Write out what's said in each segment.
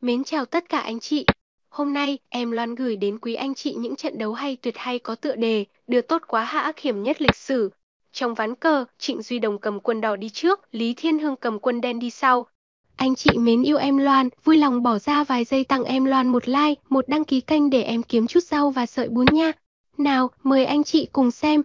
Mến chào tất cả anh chị. Hôm nay, em Loan gửi đến quý anh chị những trận đấu hay tuyệt hay có tựa đề, đưa tốt quá hạ ác hiểm nhất lịch sử. Trong ván cờ, Trịnh Duy Đồng cầm quân đỏ đi trước, Lý Thiên Hương cầm quân đen đi sau. Anh chị mến yêu em Loan, vui lòng bỏ ra vài giây tặng em Loan một like, một đăng ký kênh để em kiếm chút rau và sợi bún nha. Nào, mời anh chị cùng xem.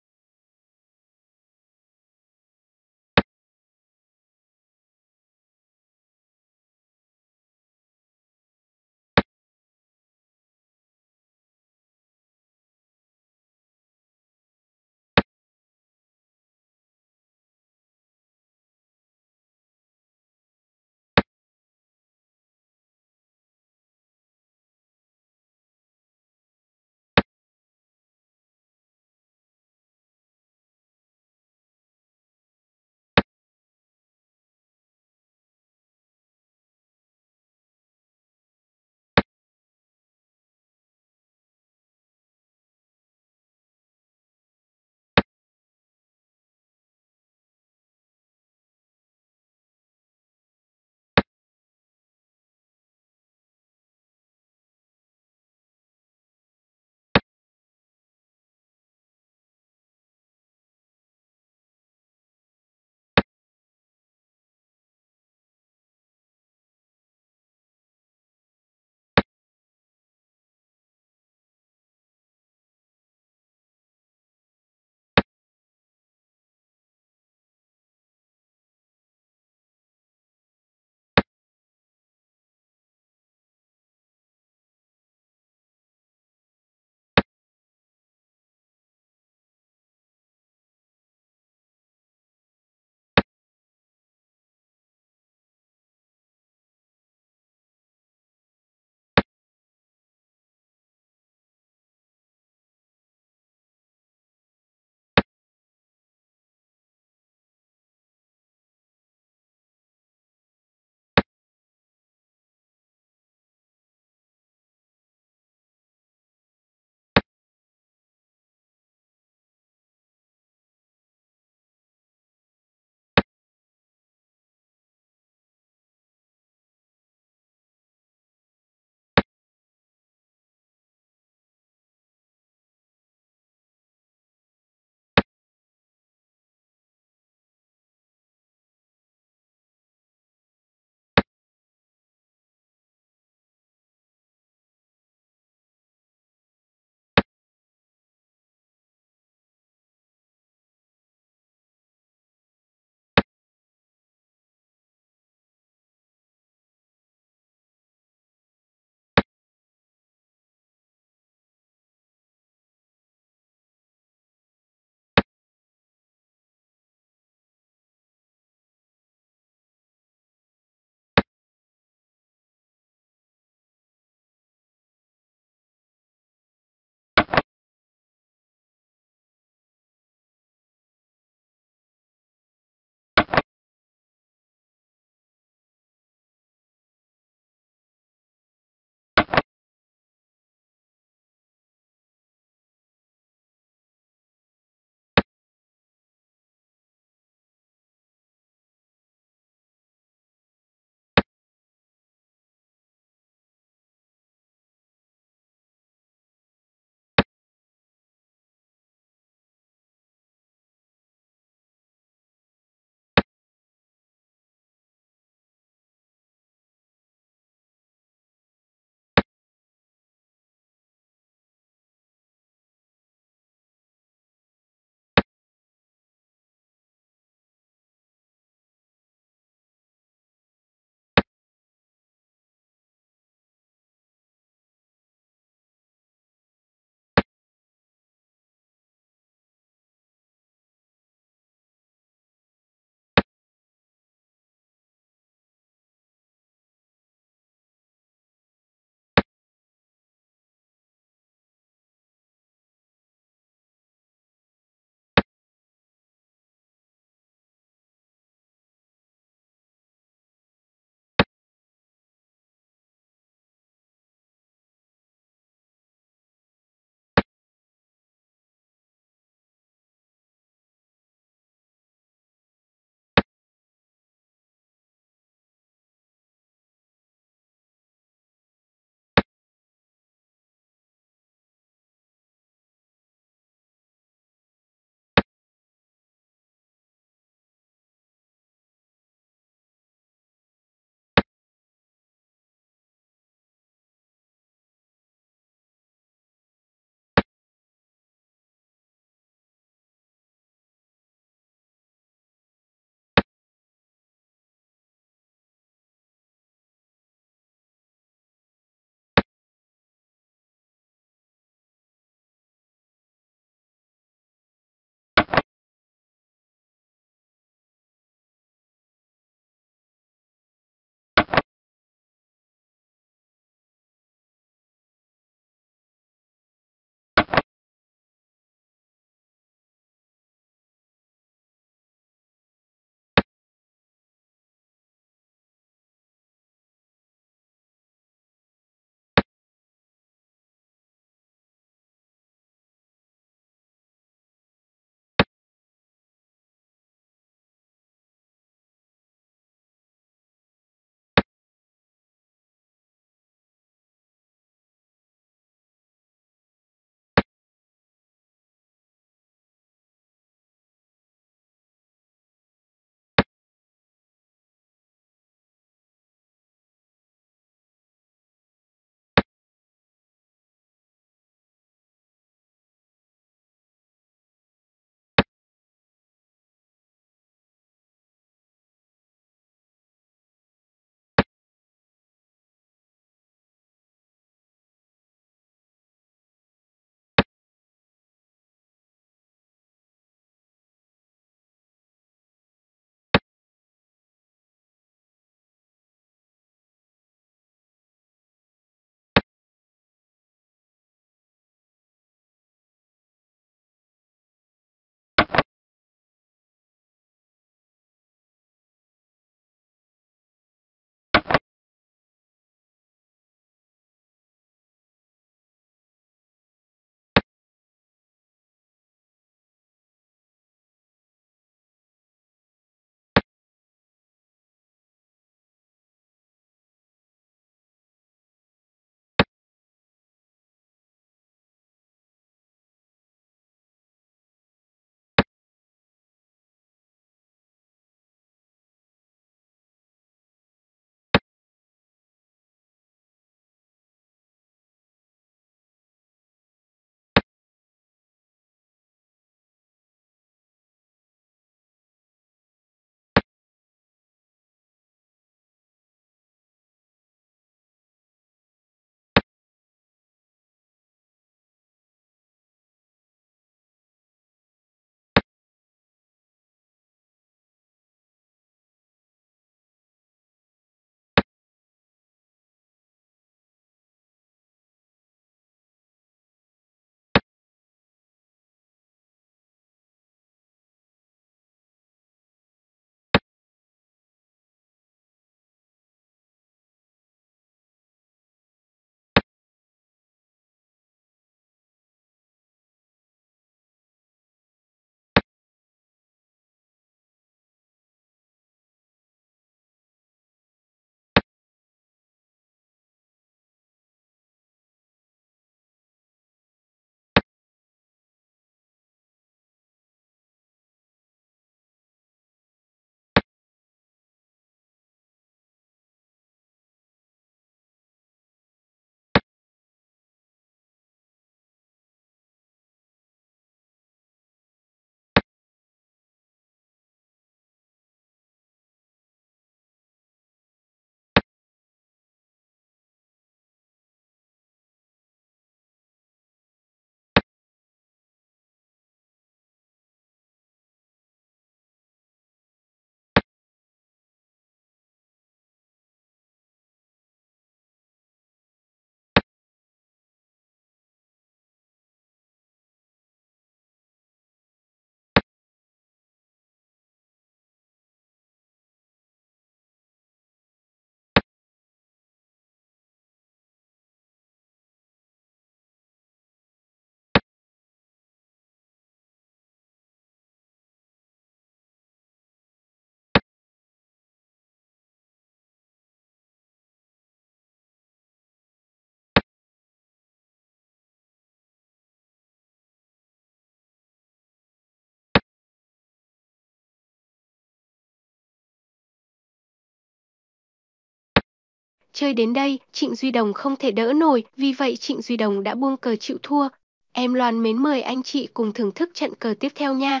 Chơi đến đây, Trịnh Duy Đồng không thể đỡ nổi, vì vậy Trịnh Duy Đồng đã buông cờ chịu thua. Em Loan mến mời anh chị cùng thưởng thức trận cờ tiếp theo nha.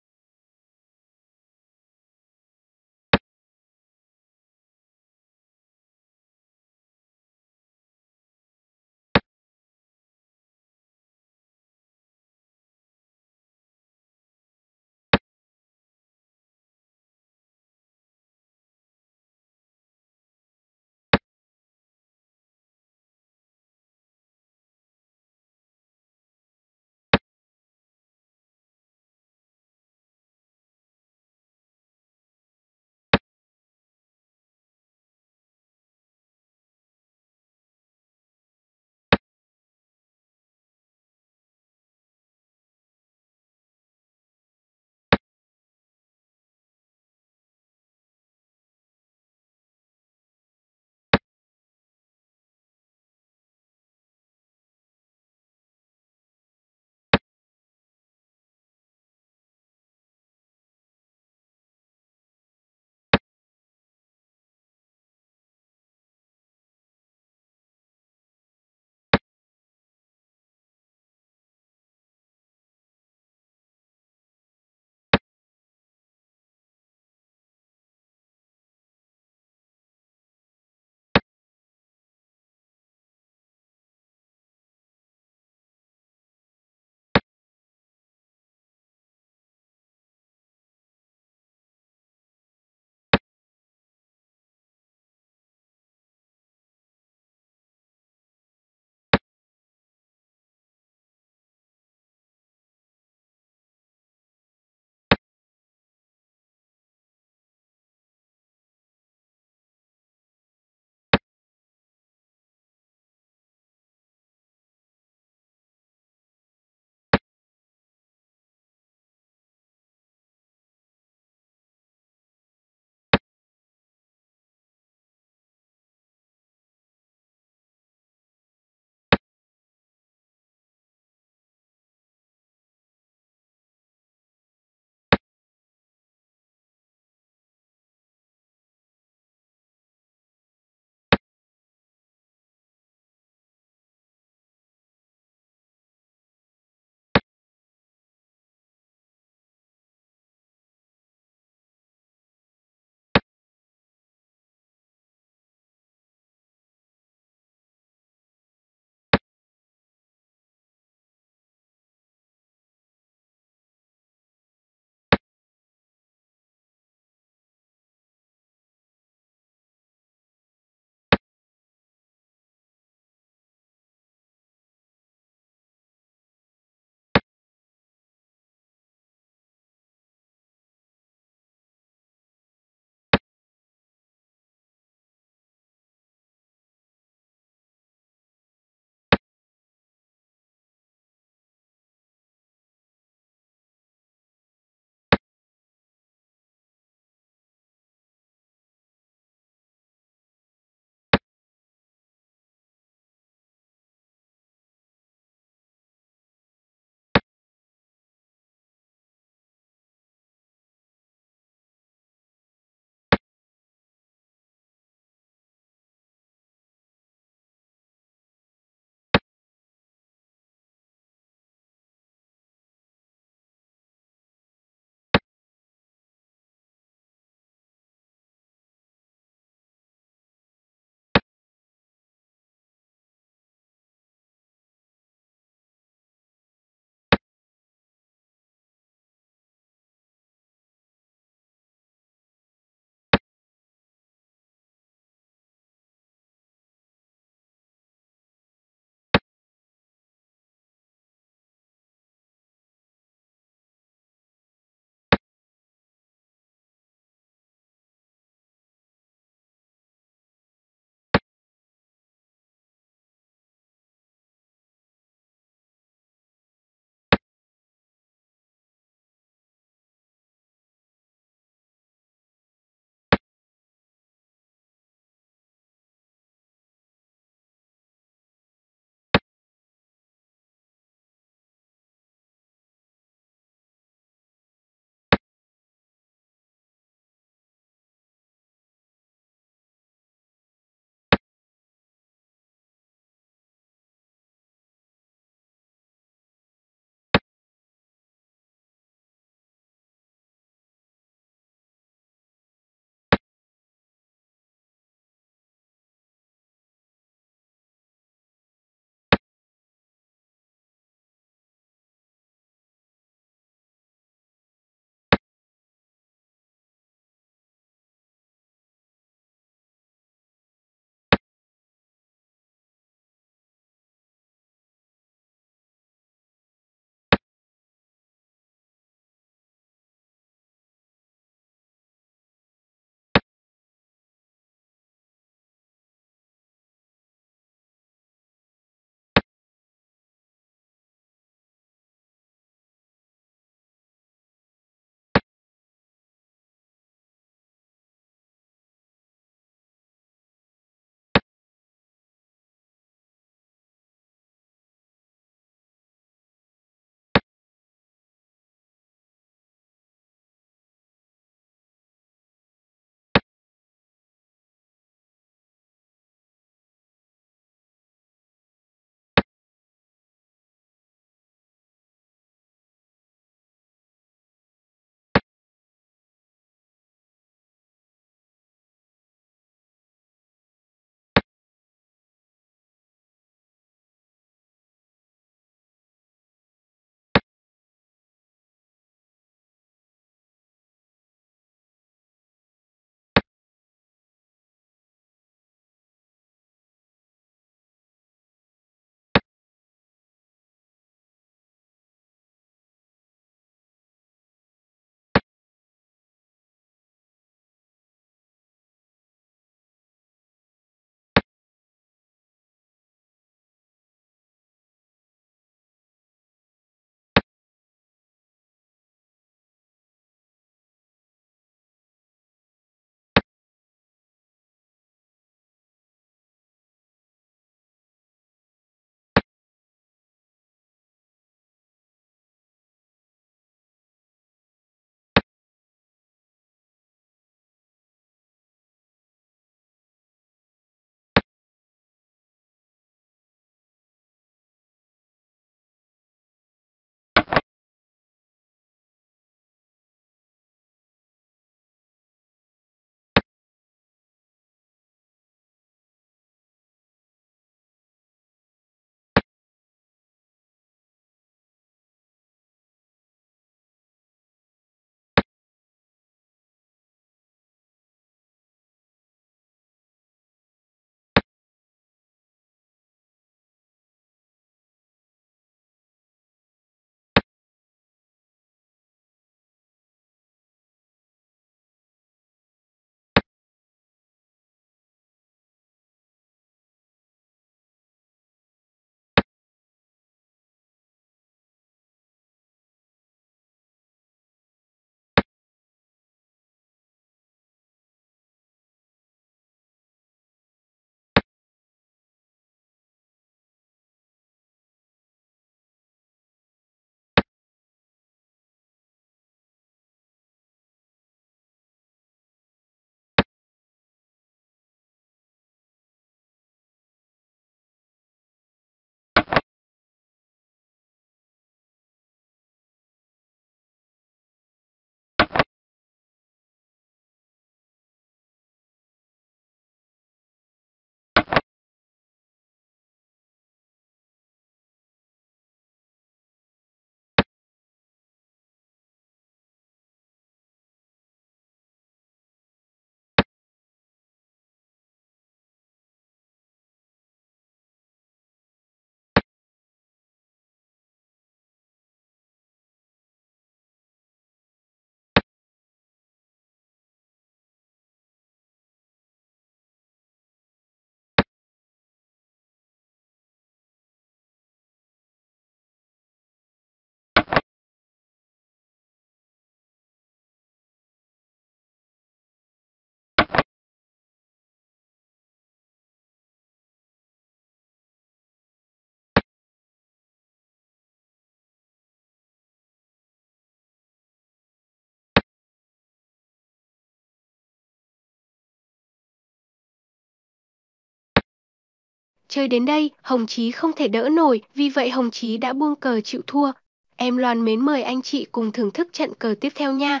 Chơi đến đây, Hồng Chí không thể đỡ nổi, vì vậy Hồng Chí đã buông cờ chịu thua. Em Loan mến mời anh chị cùng thưởng thức trận cờ tiếp theo nha.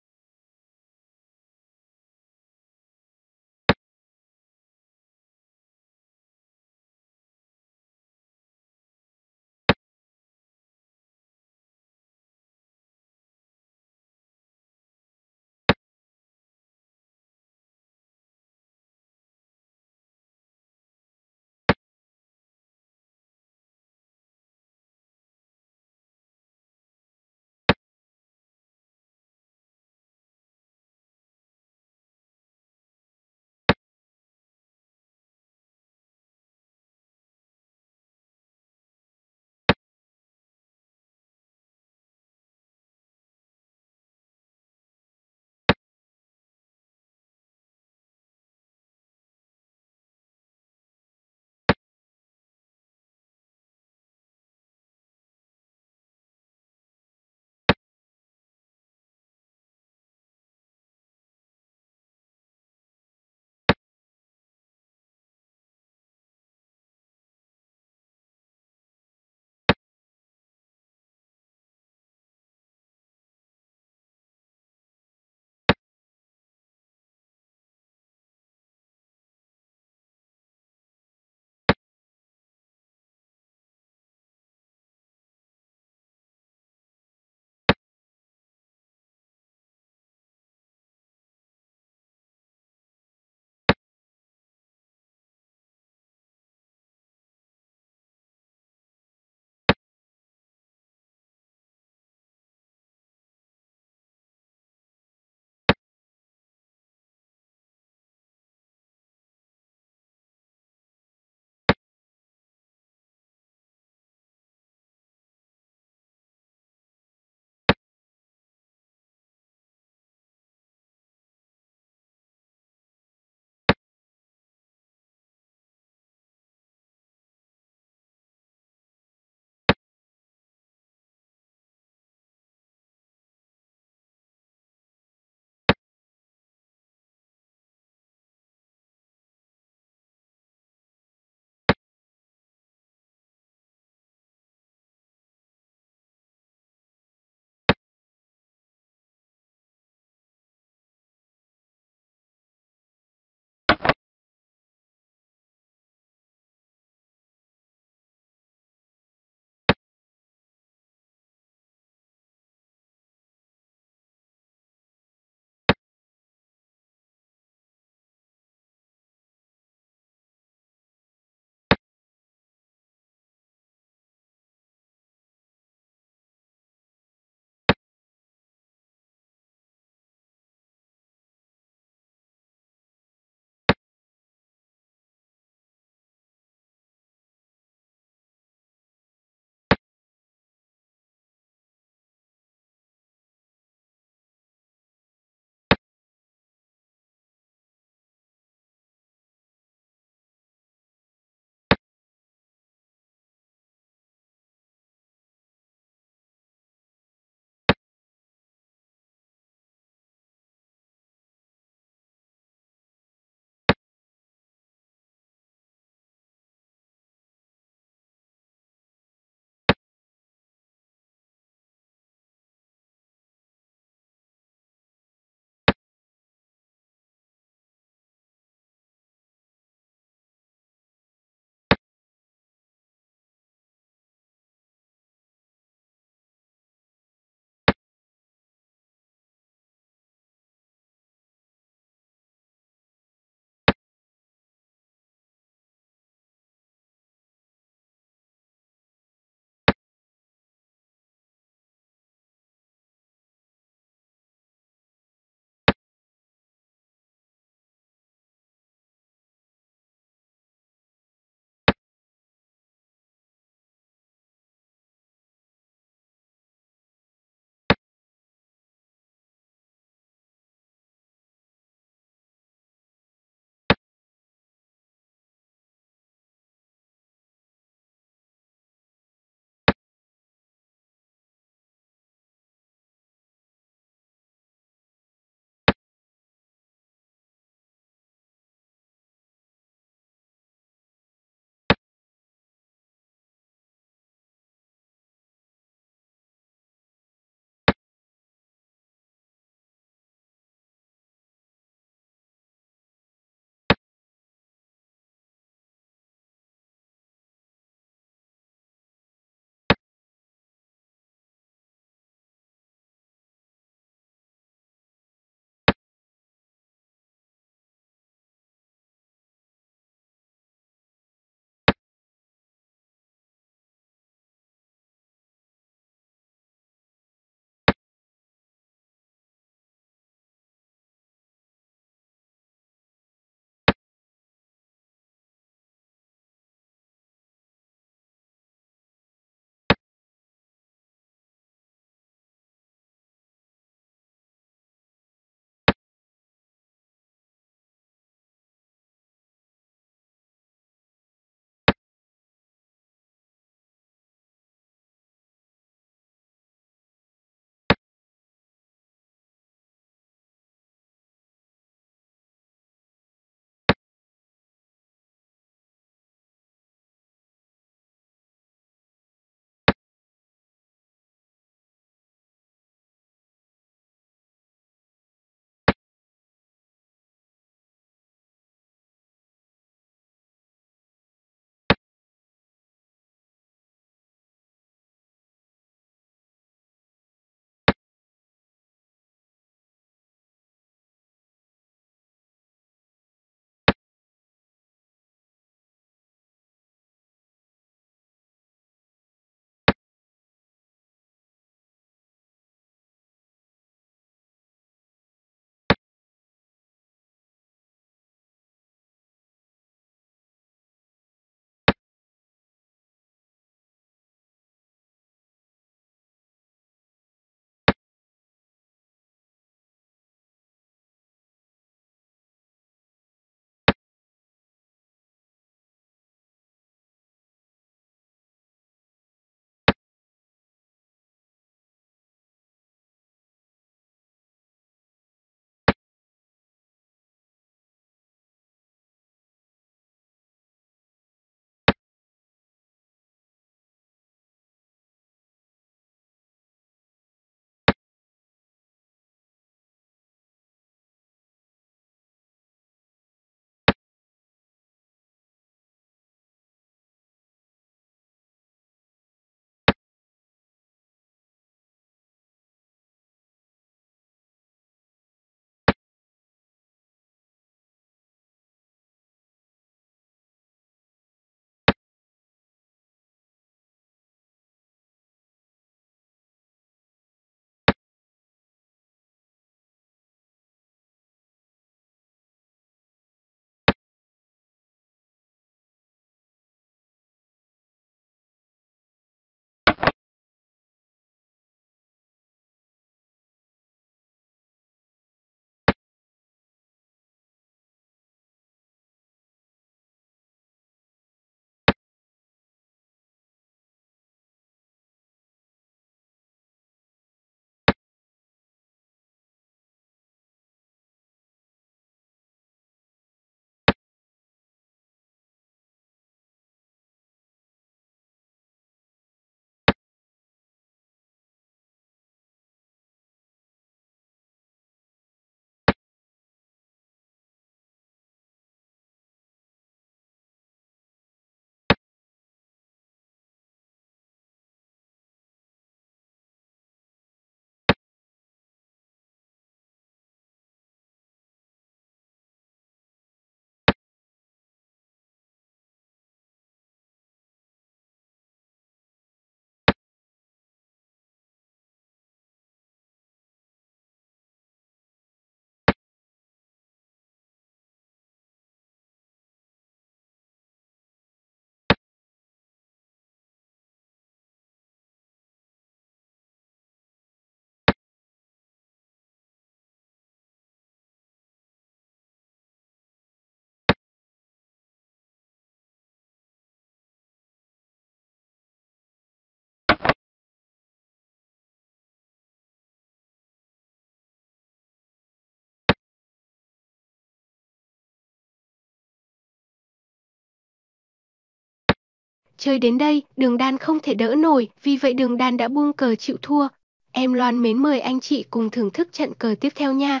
Chơi đến đây, đường đan không thể đỡ nổi, vì vậy đường đan đã buông cờ chịu thua. Em Loan mến mời anh chị cùng thưởng thức trận cờ tiếp theo nha.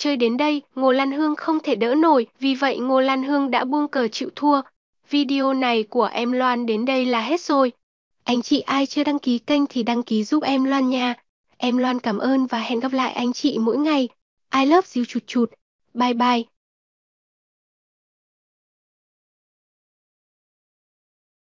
Chơi đến đây, Ngô Lan Hương không thể đỡ nổi, vì vậy Ngô Lan Hương đã buông cờ chịu thua. Video này của em Loan đến đây là hết rồi. Anh chị ai chưa đăng ký kênh thì đăng ký giúp em Loan nha. Em Loan cảm ơn và hẹn gặp lại anh chị mỗi ngày. I love you chụt chụt. Bye bye.